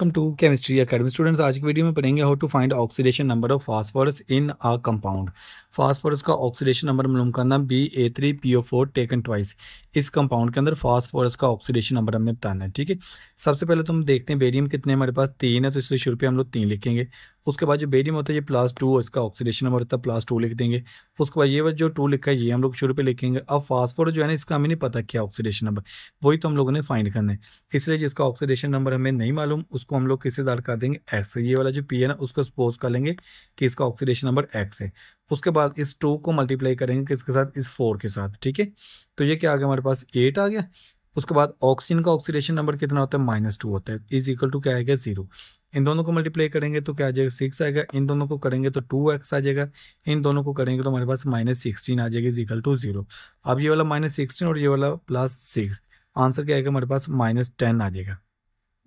welcome to chemistry academy students आज की video में पढ़ेंगे how to find oxidation number of phosphorus in a compound phosphorus का oxidation number मालूम करना B A three P O four taken twice इस compound के अंदर फास्फोरस का ऑक्सीडेशन नंबर हमने बताना है ठीक है सबसे पहले तो हम देखते हैं बेरियम कितने हमारे पास तीन है तो इसलिए शुरू पर हम लोग तीन लिखेंगे उसके बाद जो बेरियम होता है ये प्लस टू इसका ऑक्सीडेशन नंबर होता है प्लस टू लिख देंगे उसके बाद ये जो टू लिखा है ये हम लोग शुरू पे लिखेंगे अब फास्फोर जो है ना इसका हमें नहीं पता क्या ऑक्सीडेशन नंबर वही तो हम लोगों ने फाइंड करना है इसलिए जिसका ऑक्सीडेशन नंबर हमें नहीं मालूम उसको हम लोग किससे दार कर देंगे एक्स ये वाला जो पी है ना उसको सपोज कर लेंगे कि इसका ऑक्सीडेशन नंबर एक्स है उसके बाद इस टू को मल्टीप्लाई करेंगे किसके साथ इस फोर के साथ ठीक है तो ये क्या आ गया हमारे पास एट आ गया उसके बाद ऑक्सीजन का ऑक्सीडेशन नंबर कितना होता है माइनस टू होता है इज इक्वल टू क्या आएगा जीरो इन दोनों को मल्टीप्लाई करेंगे तो क्या आ जाएगा सिक्स आएगा इन दोनों को करेंगे तो टू एक्स आ जाएगा इन दोनों को करेंगे तो हमारे पास माइनस सिक्सटीन आ जाएगी इजिकल टू जीरो अब ये वाला माइनस सिक्सटीन और ये वाला प्लस सिक्स आंसर क्या आएगा हमारे पास माइनस टेन आ जाएगा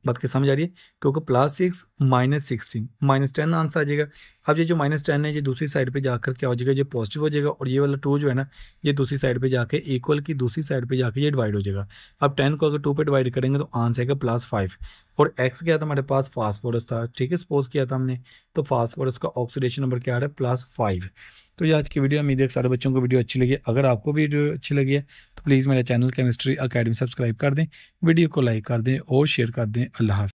बात के समझ आ रही है क्योंकि plus six minus sixteen minus ten answer आ जाएगा अब ये जो माइनस टेन है ये दूसरी साइड पे जाकर क्या हो जाएगा ये पॉजिटिव हो जाएगा और ये वाला टू जो है ना ये दूसरी साइड पे जाके इक्वल की दूसरी साइड पे जाके ये डिवाइड हो जाएगा अब टेन को अगर टू पे डिवाइड करेंगे तो आंसर आएगा प्लस फाइव और एक्स क्या था हमारे पास फास्फोरस था ठीक है सपोज किया था हमने तो फास्फोरस का ऑक्सीडेशन नंबर क्या आ रहा है प्लस फाइव तो ये आज की वीडियो उम्मीद है सारे बच्चों को वीडियो अच्छी लगी अगर आपको वीडियो अच्छी लगी है तो प्लीज़ मेरे चैनल केमिस्ट्री अकेडमी सब्सक्राइब कर दें वीडियो को लाइक कर दें और शेयर कर दें अल्लाह